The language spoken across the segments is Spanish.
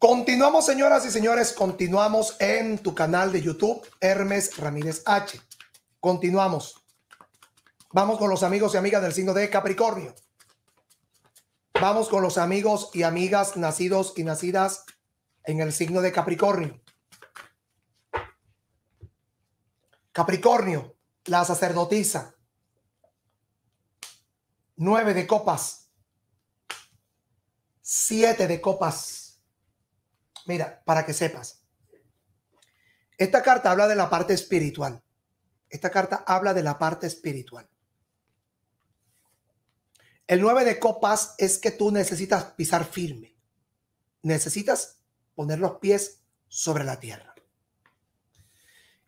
Continuamos, señoras y señores, continuamos en tu canal de YouTube, Hermes Ramírez H. Continuamos. Vamos con los amigos y amigas del signo de Capricornio. Vamos con los amigos y amigas nacidos y nacidas en el signo de Capricornio. Capricornio, la sacerdotisa. Nueve de copas. Siete de copas. Mira, para que sepas, esta carta habla de la parte espiritual. Esta carta habla de la parte espiritual. El 9 de copas es que tú necesitas pisar firme. Necesitas poner los pies sobre la tierra.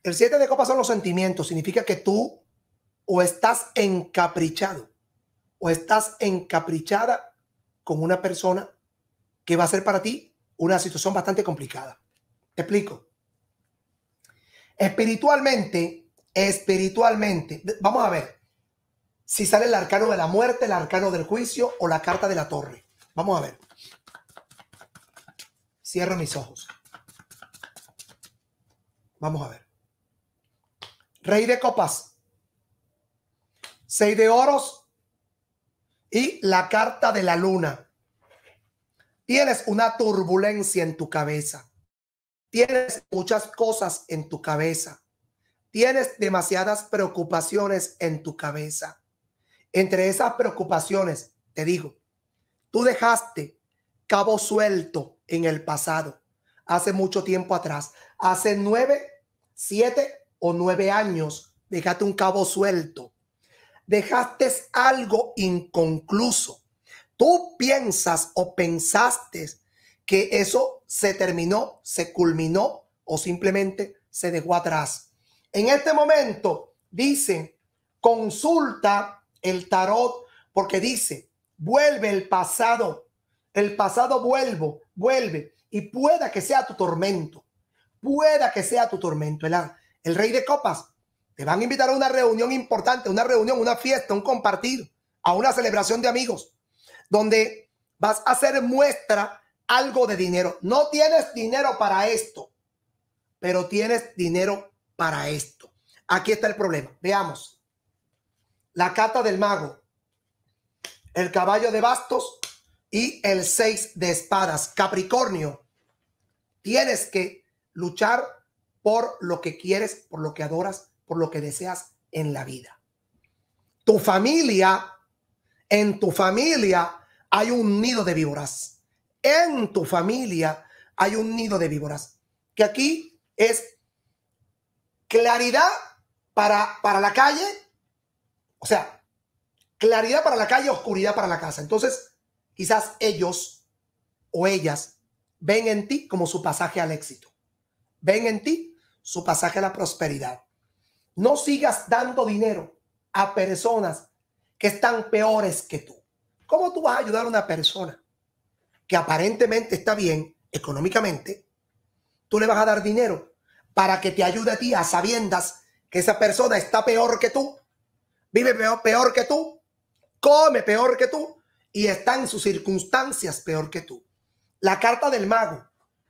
El 7 de copas son los sentimientos. Significa que tú o estás encaprichado o estás encaprichada con una persona que va a ser para ti una situación bastante complicada. Te explico. Espiritualmente, espiritualmente, vamos a ver si sale el arcano de la muerte, el arcano del juicio o la carta de la torre. Vamos a ver. Cierro mis ojos. Vamos a ver. Rey de copas. Seis de oros. Y la carta de la luna. Tienes una turbulencia en tu cabeza. Tienes muchas cosas en tu cabeza. Tienes demasiadas preocupaciones en tu cabeza. Entre esas preocupaciones, te digo, tú dejaste cabo suelto en el pasado, hace mucho tiempo atrás, hace nueve, siete o nueve años, dejaste un cabo suelto. Dejaste algo inconcluso tú piensas o pensaste que eso se terminó, se culminó o simplemente se dejó atrás. En este momento dice, consulta el tarot porque dice, vuelve el pasado, el pasado vuelvo, vuelve y pueda que sea tu tormento, pueda que sea tu tormento. El, el rey de copas, te van a invitar a una reunión importante, una reunión, una fiesta, un compartido, a una celebración de amigos donde vas a hacer muestra algo de dinero. No tienes dinero para esto, pero tienes dinero para esto. Aquí está el problema. Veamos. La cata del mago, el caballo de bastos y el seis de espadas. Capricornio, tienes que luchar por lo que quieres, por lo que adoras, por lo que deseas en la vida. Tu familia, en tu familia, hay un nido de víboras. En tu familia hay un nido de víboras. Que aquí es claridad para, para la calle. O sea, claridad para la calle, oscuridad para la casa. Entonces, quizás ellos o ellas ven en ti como su pasaje al éxito. Ven en ti su pasaje a la prosperidad. No sigas dando dinero a personas que están peores que tú. ¿Cómo tú vas a ayudar a una persona que aparentemente está bien económicamente? Tú le vas a dar dinero para que te ayude a ti a sabiendas que esa persona está peor que tú, vive peor, que tú, come peor que tú y está en sus circunstancias peor que tú. La carta del mago.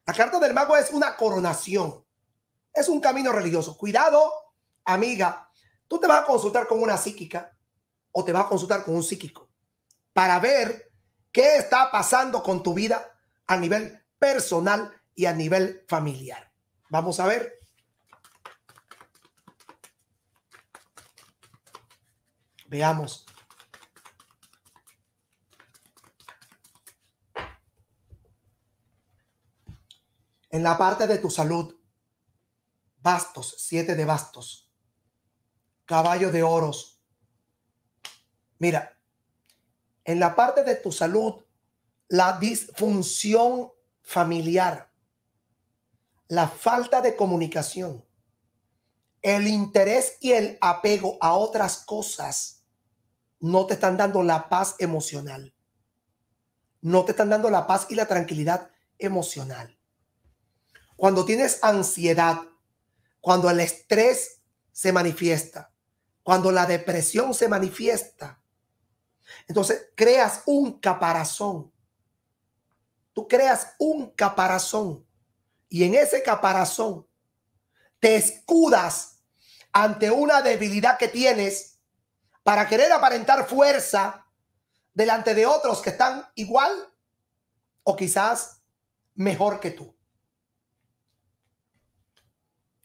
La carta del mago es una coronación. Es un camino religioso. Cuidado, amiga. Tú te vas a consultar con una psíquica o te vas a consultar con un psíquico para ver qué está pasando con tu vida a nivel personal y a nivel familiar. Vamos a ver. Veamos. En la parte de tu salud, bastos, siete de bastos, caballo de oros. Mira, en la parte de tu salud, la disfunción familiar, la falta de comunicación, el interés y el apego a otras cosas no te están dando la paz emocional. No te están dando la paz y la tranquilidad emocional. Cuando tienes ansiedad, cuando el estrés se manifiesta, cuando la depresión se manifiesta, entonces, creas un caparazón. Tú creas un caparazón y en ese caparazón te escudas ante una debilidad que tienes para querer aparentar fuerza delante de otros que están igual o quizás mejor que tú.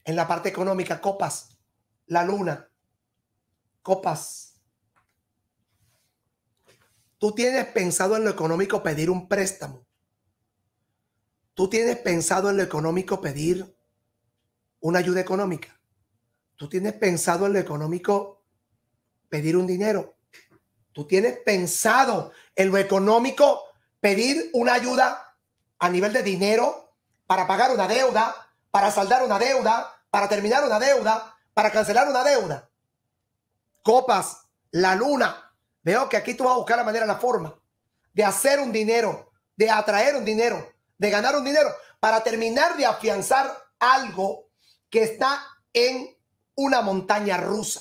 En la parte económica, copas, la luna, copas, Tú tienes pensado en lo económico pedir un préstamo. Tú tienes pensado en lo económico pedir una ayuda económica. Tú tienes pensado en lo económico pedir un dinero. Tú tienes pensado en lo económico pedir una ayuda a nivel de dinero para pagar una deuda, para saldar una deuda, para terminar una deuda, para cancelar una deuda. Copas, la luna, Veo que aquí tú vas a buscar la manera, la forma de hacer un dinero, de atraer un dinero, de ganar un dinero, para terminar de afianzar algo que está en una montaña rusa.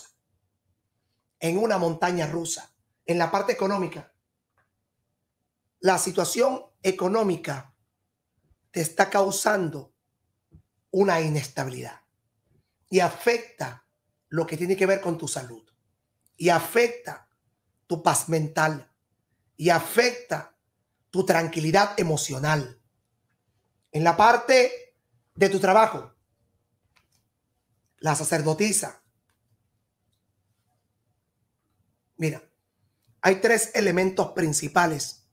En una montaña rusa, en la parte económica. La situación económica te está causando una inestabilidad y afecta lo que tiene que ver con tu salud y afecta tu paz mental y afecta tu tranquilidad emocional. En la parte de tu trabajo, la sacerdotisa. Mira, hay tres elementos principales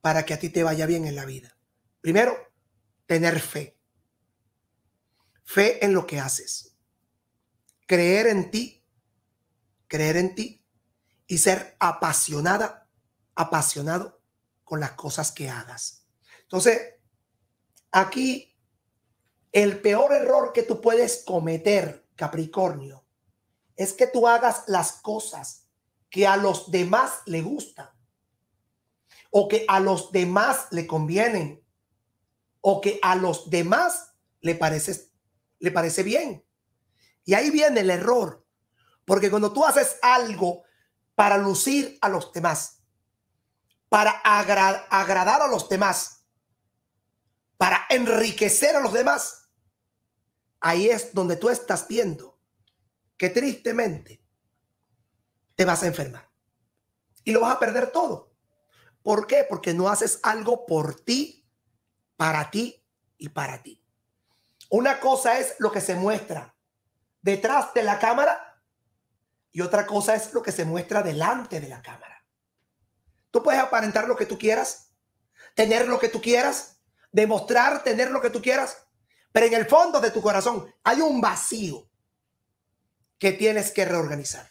para que a ti te vaya bien en la vida. Primero, tener fe. Fe en lo que haces. Creer en ti. Creer en ti y ser apasionada, apasionado con las cosas que hagas. Entonces, aquí el peor error que tú puedes cometer, Capricornio, es que tú hagas las cosas que a los demás le gustan o que a los demás le convienen o que a los demás le parece, le parece bien. Y ahí viene el error, porque cuando tú haces algo para lucir a los demás, para agradar a los demás, para enriquecer a los demás. Ahí es donde tú estás viendo que tristemente te vas a enfermar y lo vas a perder todo. ¿Por qué? Porque no haces algo por ti, para ti y para ti. Una cosa es lo que se muestra detrás de la cámara y otra cosa es lo que se muestra delante de la cámara. Tú puedes aparentar lo que tú quieras, tener lo que tú quieras, demostrar tener lo que tú quieras, pero en el fondo de tu corazón hay un vacío que tienes que reorganizar.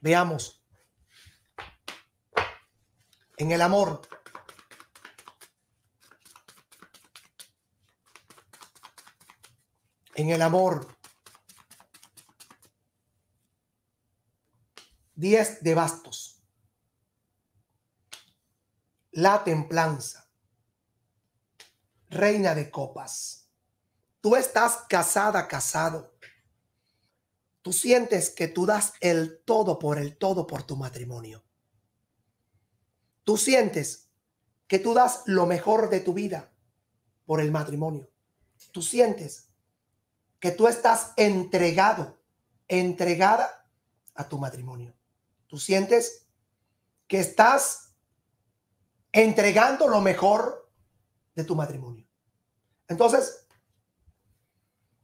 Veamos. En el amor. En el amor. 10 de bastos. La templanza. Reina de copas. Tú estás casada, casado. Tú sientes que tú das el todo por el todo por tu matrimonio. Tú sientes que tú das lo mejor de tu vida por el matrimonio. Tú sientes que tú estás entregado, entregada a tu matrimonio tú sientes que estás entregando lo mejor de tu matrimonio. Entonces,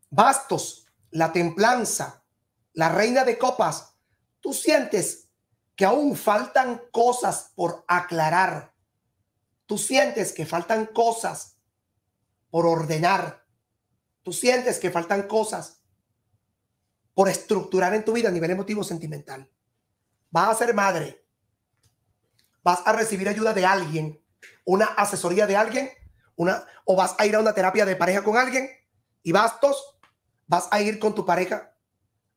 bastos, la templanza, la reina de copas, tú sientes que aún faltan cosas por aclarar. Tú sientes que faltan cosas por ordenar. Tú sientes que faltan cosas por estructurar en tu vida a nivel emotivo sentimental vas a ser madre, vas a recibir ayuda de alguien, una asesoría de alguien, una, o vas a ir a una terapia de pareja con alguien y bastos, vas a ir con tu pareja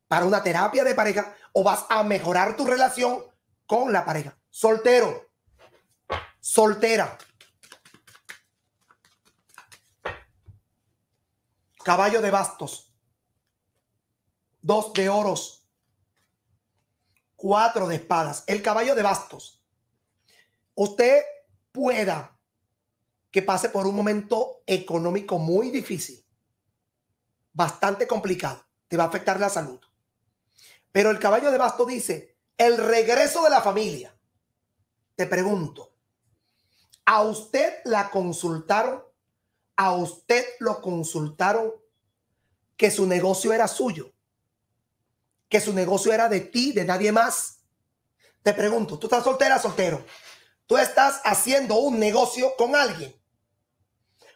para una terapia de pareja o vas a mejorar tu relación con la pareja. Soltero, soltera. Caballo de bastos. Dos de oros cuatro de espadas, el caballo de bastos, usted pueda que pase por un momento económico muy difícil, bastante complicado, te va a afectar la salud. Pero el caballo de bastos dice, el regreso de la familia. Te pregunto, ¿a usted la consultaron? ¿A usted lo consultaron que su negocio era suyo? que su negocio era de ti, de nadie más. Te pregunto, ¿tú estás soltera, soltero? Tú estás haciendo un negocio con alguien.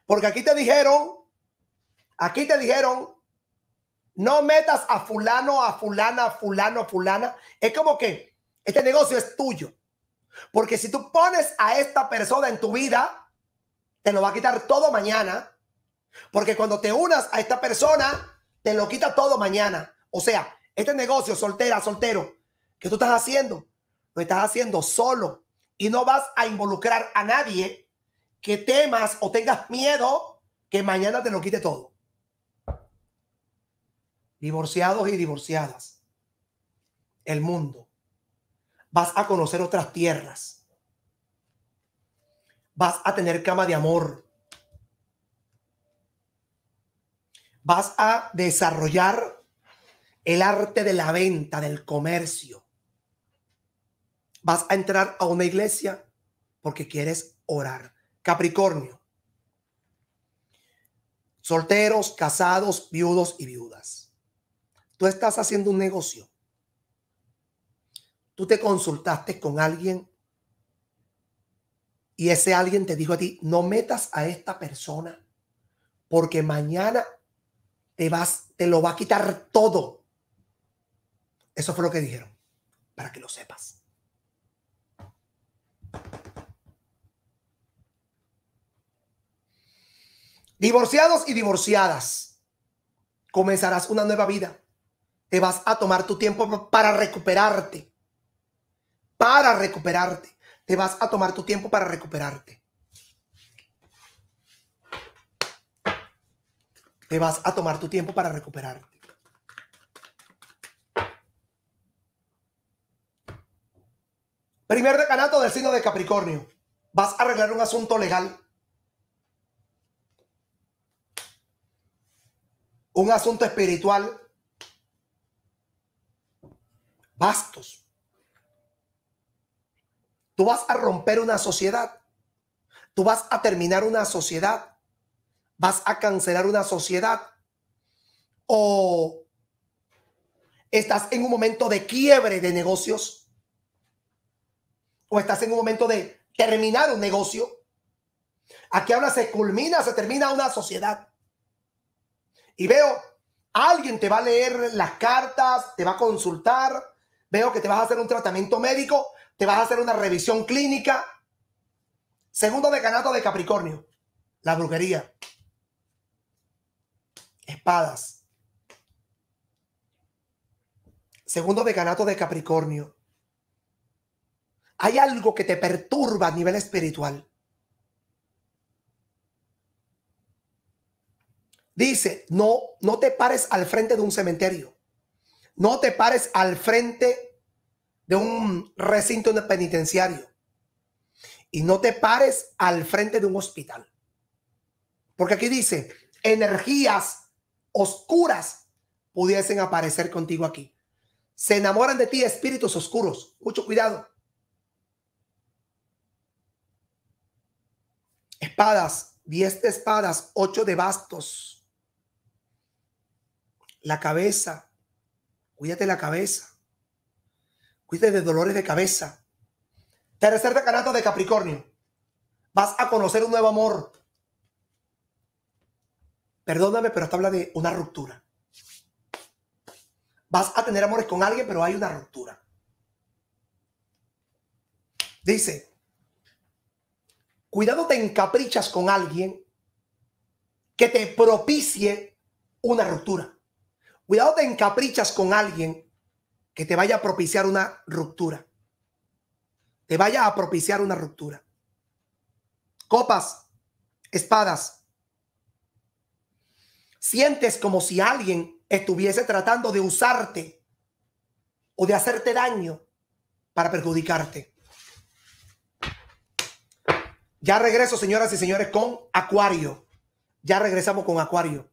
Porque aquí te dijeron, aquí te dijeron, no metas a fulano, a fulana, a fulano, a fulana. Es como que este negocio es tuyo. Porque si tú pones a esta persona en tu vida, te lo va a quitar todo mañana. Porque cuando te unas a esta persona, te lo quita todo mañana. O sea, este negocio, soltera, soltero, que tú estás haciendo, lo estás haciendo solo y no vas a involucrar a nadie que temas o tengas miedo que mañana te lo quite todo. Divorciados y divorciadas. El mundo. Vas a conocer otras tierras. Vas a tener cama de amor. Vas a desarrollar el arte de la venta, del comercio. Vas a entrar a una iglesia porque quieres orar. Capricornio. Solteros, casados, viudos y viudas. Tú estás haciendo un negocio. Tú te consultaste con alguien y ese alguien te dijo a ti, no metas a esta persona porque mañana te vas, te lo va a quitar todo eso fue lo que dijeron, para que lo sepas. Divorciados y divorciadas, comenzarás una nueva vida. Te vas a tomar tu tiempo para recuperarte. Para recuperarte. Te vas a tomar tu tiempo para recuperarte. Te vas a tomar tu tiempo para recuperarte. Primer decanato del signo de Capricornio. Vas a arreglar un asunto legal. Un asunto espiritual. Bastos. Tú vas a romper una sociedad. Tú vas a terminar una sociedad. Vas a cancelar una sociedad. O estás en un momento de quiebre de negocios o estás en un momento de terminar un negocio. Aquí ahora se culmina, se termina una sociedad. Y veo, alguien te va a leer las cartas, te va a consultar, veo que te vas a hacer un tratamiento médico, te vas a hacer una revisión clínica. Segundo decanato de Capricornio, la brujería. Espadas. Segundo decanato de Capricornio, hay algo que te perturba a nivel espiritual. Dice, no, no te pares al frente de un cementerio. No te pares al frente de un recinto penitenciario. Y no te pares al frente de un hospital. Porque aquí dice, energías oscuras pudiesen aparecer contigo aquí. Se enamoran de ti espíritus oscuros. Mucho cuidado. espadas, diez de espadas, ocho de bastos. La cabeza, cuídate la cabeza. Cuídate de dolores de cabeza. Tercer decanato de Capricornio. Vas a conocer un nuevo amor. Perdóname, pero está habla de una ruptura. Vas a tener amores con alguien, pero hay una ruptura. Dice, Cuidado te encaprichas con alguien que te propicie una ruptura. Cuidado te encaprichas con alguien que te vaya a propiciar una ruptura. Te vaya a propiciar una ruptura. Copas, espadas. Sientes como si alguien estuviese tratando de usarte o de hacerte daño para perjudicarte. Ya regreso, señoras y señores, con Acuario. Ya regresamos con Acuario.